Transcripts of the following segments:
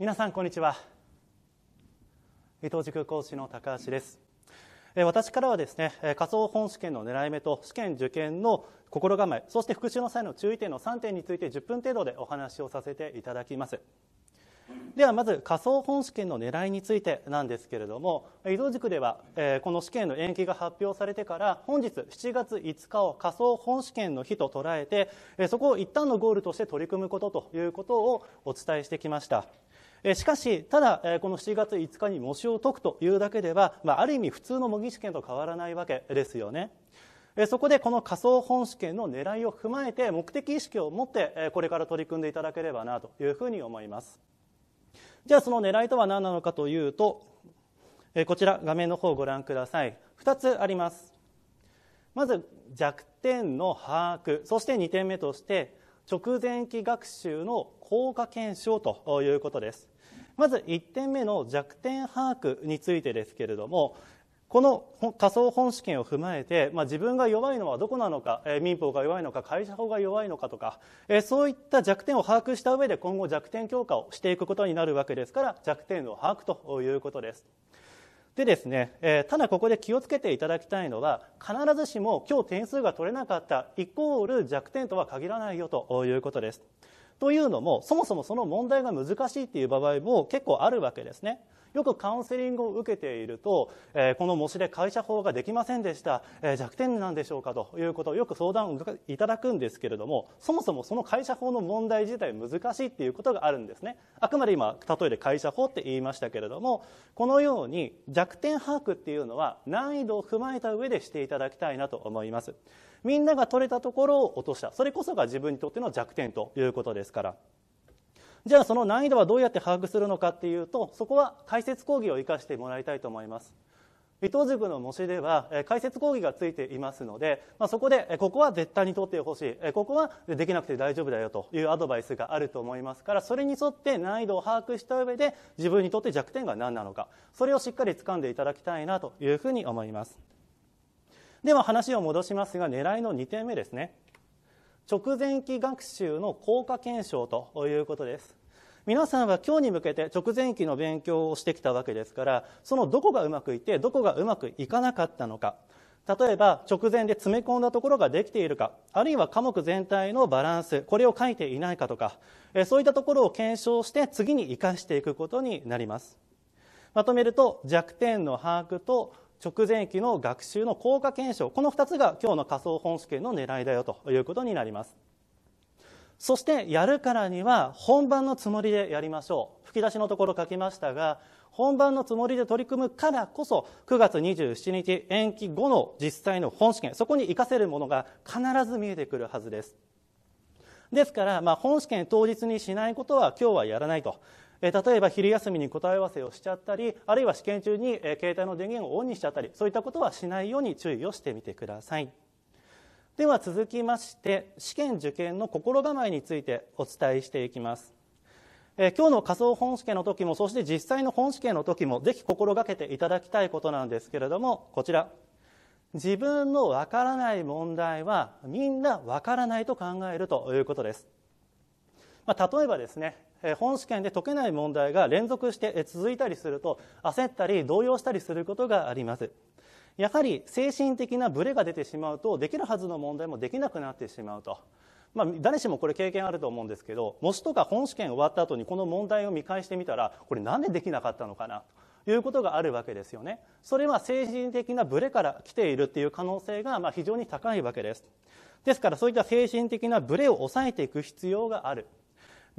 皆さんこんにちは伊藤塾講師の高橋です私からはですね仮想本試験の狙い目と試験受験の心構えそして復習の際の注意点の3点について10分程度でお話をさせていただきますではまず仮想本試験の狙いについてなんですけれども伊藤塾では、えこの試験の延期が発表されてから本日7月5日を仮想本試験の日と捉えて、えそこを一旦のゴールとして取り組むことということをお伝えしてきましたしかし、ただ、この7月5日に模試を解くというだけでは、まあ、ある意味普通の模擬試験と変わらないわけですよね。そこでこの仮想本試験の狙いを踏まえて目的意識を持ってこれから取り組んでいただければなというふうに思います。じゃあその狙いとは何なのかというとこちら画面の方をご覧ください2つありますまず弱点の把握そして2点目として直前期学習の効果検証ということですまず1点目の弱点把握についてですけれどもこの仮想本試験を踏まえて、まあ、自分が弱いのはどこなのか、えー、民法が弱いのか会社法が弱いのかとか、えー、そういった弱点を把握した上で今後弱点強化をしていくことになるわけですから弱点の把握ということですでですね、えー、ただここで気をつけていただきたいのは、必ずしも今日点数が取れなかったイコール弱点とは限らないよということです。というのも、そもそもその問題が難しいっていう場合も結構あるわけですね。よくカウンセリングを受けていると、この模試で会社法ができませんでした、弱点なんでしょうかということをよく相談をいただくんですけれどもそもそもその会社法の問題自体難しいということがあるんですねあくまで今例えで会社法って言いましたけれどもこのように弱点把握っていうのは難易度を踏まえた上でしていただきたいなと思いますみんなが取れたところを落としたそれこそが自分にとっての弱点ということですからじゃあその難易度はどうやって把握するのかっていうとそこは解説講義を生かしてもらいたいと思います伊藤塾の模試では解説講義がついていますので、まあ、そこでここは絶対に取ってほしいここはできなくて大丈夫だよというアドバイスがあると思いますからそれに沿って難易度を把握した上で自分にとって弱点が何なのかそれをしっかり掴んでいただきたいなというふうに思いますでは話を戻しますが狙いの2点目ですね直前期学習の効果検証ということです皆さんは今日に向けて直前期の勉強をしてきたわけですからそのどこがうまくいってどこがうまくいかなかったのか例えば直前で詰め込んだところができているかあるいは科目全体のバランスこれを書いていないかとかそういったところを検証して次に生かしていくことになりますまとめると弱点の把握と直前期の学習の効果検証この2つが今日の仮想本試験の狙いだよということになりますそしてやるからには本番のつもりでやりましょう吹き出しのところ書きましたが本番のつもりで取り組むからこそ9月27日延期後の実際の本試験そこに活かせるものが必ず見えてくるはずですですから、まあ、本試験当日にしないことは今日はやらないと例えば昼休みに答え合わせをしちゃったりあるいは試験中に携帯の電源をオンにしちゃったりそういったことはしないように注意をしてみてください。では続きまして試験受験の心構えについてお伝えしていきます、えー、今日の仮想本試験の時もそして実際の本試験の時もぜひ心がけていただきたいことなんですけれどもこちら自分のわからない問題はみんなわからないと考えるということです、まあ、例えばですね本試験で解けない問題が連続して続いたりすると焦ったり動揺したりすることがありますやはり精神的なブレが出てしまうとできるはずの問題もできなくなってしまうと。まあ、誰しもこれ経験あると思うんですけど模試とか本試験終わった後にこの問題を見返してみたらこれ何でできなかったのかなということがあるわけですよねそれは精神的なブレから来ているっていう可能性がまあ非常に高いわけですですからそういった精神的なブレを抑えていく必要がある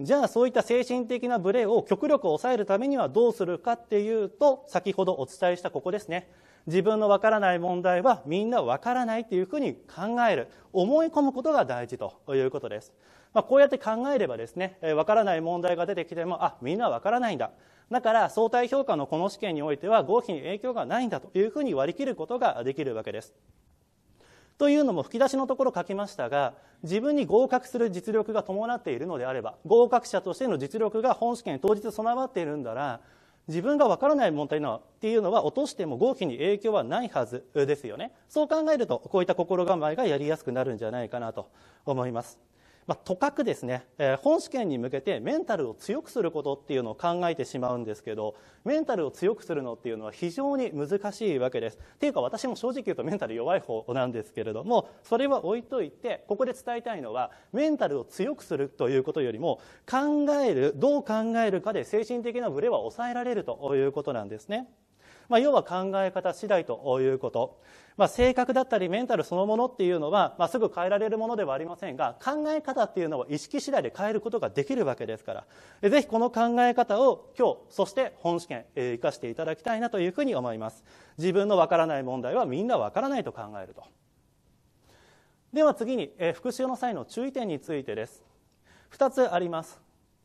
じゃあそういった精神的なブレを極力抑えるためにはどうするかっていうと先ほどお伝えしたここですね自分のわからない問題はみんなわからないというふうに考える思い込むことが大事ということです、まあ、こうやって考えればですねわからない問題が出てきてもあみんなわからないんだだから相対評価のこの試験においては合否に影響がないんだというふうに割り切ることができるわけですというのも吹き出しのところ書きましたが自分に合格する実力が伴っているのであれば合格者としての実力が本試験当日備わっているんだら自分が分からない問題のっていうのは落としても合否に影響はないはずですよねそう考えるとこういった心構えがやりやすくなるんじゃないかなと思いますまあ、とかくですね、えー、本試験に向けてメンタルを強くすることっていうのを考えてしまうんですけどメンタルを強くするのっていうのは非常に難しいわけですっていうか私も正直言うとメンタル弱い方なんですけれどもそれは置いといてここで伝えたいのはメンタルを強くするということよりも考えるどう考えるかで精神的なブレは抑えられるということなんですね。まあ、要は考え方次第ということ、まあ、性格だったりメンタルそのものっていうのは、まあ、すぐ変えられるものではありませんが考え方っていうのは意識次第で変えることができるわけですからぜひこの考え方を今日そして本試験、えー、生かしていただきたいなというふうに思います自分のわからない問題はみんなわからないと考えるとでは次に、えー、復習の際の注意点についてです2つあります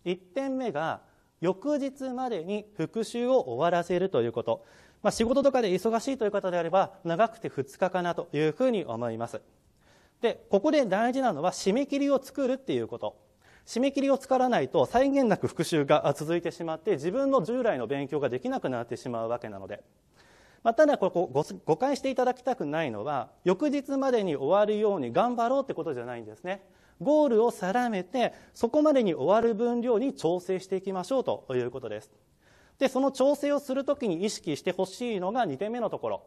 1点目が翌日までに復習を終わらせるということまあ、仕事とかで忙しいという方であれば長くて2日かなというふうに思いますでここで大事なのは締め切りを作るっていうこと締め切りを作らないと際限なく復習が続いてしまって自分の従来の勉強ができなくなってしまうわけなので、まあ、ただここ誤解していただきたくないのは翌日までに終わるように頑張ろうってことじゃないんですねゴールを定めてそこまでに終わる分量に調整していきましょうということですで、その調整をするときに意識してほしいのが2点目のところ。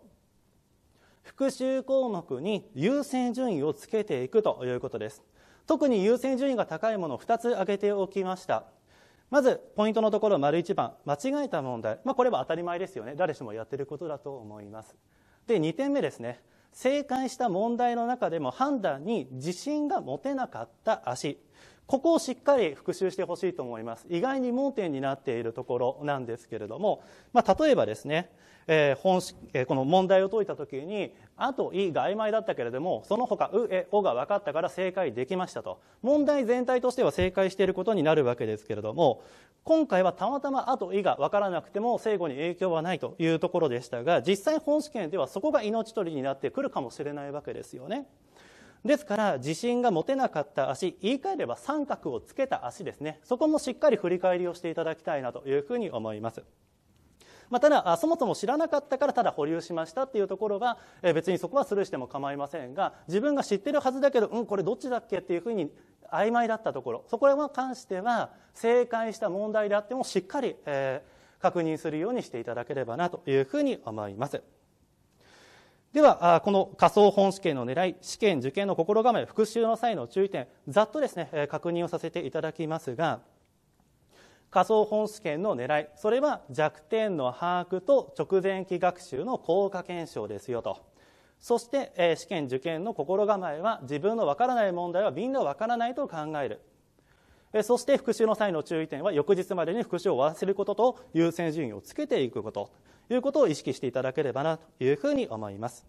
復習項目に優先順位をつけていくということです。特に優先順位が高いものを2つ挙げておきました。まず、ポイントのところ、丸1番、間違えた問題。まあ、これは当たり前ですよね。誰しもやってることだと思います。で、2点目ですね。正解した問題の中でも判断に自信が持てなかった足。ここをしっかり復習してほしいと思います。意外に盲点になっているところなんですけれども、まあ、例えばですね、えー、本えー、この問題を解いた時に、あといが曖昧だったけれども、その他う、え、おが分かったから正解できましたと。問題全体としては正解していることになるわけですけれども、今回はたまたまあといが分からなくても正誤に影響はないというところでしたが、実際本試験ではそこが命取りになってくるかもしれないわけですよね。ですから自信が持てなかった足言い換えれば三角をつけた足ですねそこもしっかり振り返りをしていただきたいなというふうに思います。まあ、ただそもそも知らなかったからただ保留しましたっていうところは、え別にそこはスルーしても構いませんが自分が知ってるはずだけど、うん、これどっちだっけっていうふうに曖昧だったところそこに関しては正解した問題であってもしっかり、え確認するようにしていただければなというふうに思います。では、この仮想本試験の狙い、試験受験の心構え、復習の際の注意点、ざっとですね、確認をさせていただきますが、仮想本試験の狙い、それは弱点の把握と直前期学習の効果検証ですよと。そして、試験受験の心構えは自分のわからない問題はみんなわからないと考える。そして復習の際の注意点は翌日までに復習を終わらせることと優先順位をつけていくこと。いうことを意識していただければなというふうに思います。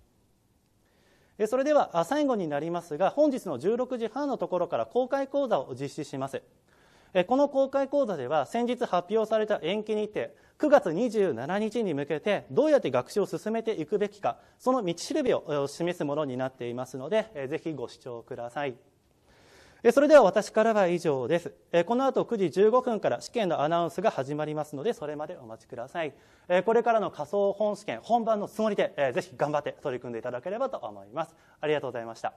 それでは最後になりますが本日の16時半のところから公開講座を実施しますこの公開講座では先日発表された延期日程9月27日に向けてどうやって学習を進めていくべきかその道しるべを示すものになっていますのでぜひご視聴ください。それでは私からは以上です。この後9時15分から試験のアナウンスが始まりますので、それまでお待ちください。これからの仮想本試験、本番のつもりで、ぜひ頑張って取り組んでいただければと思います。ありがとうございました。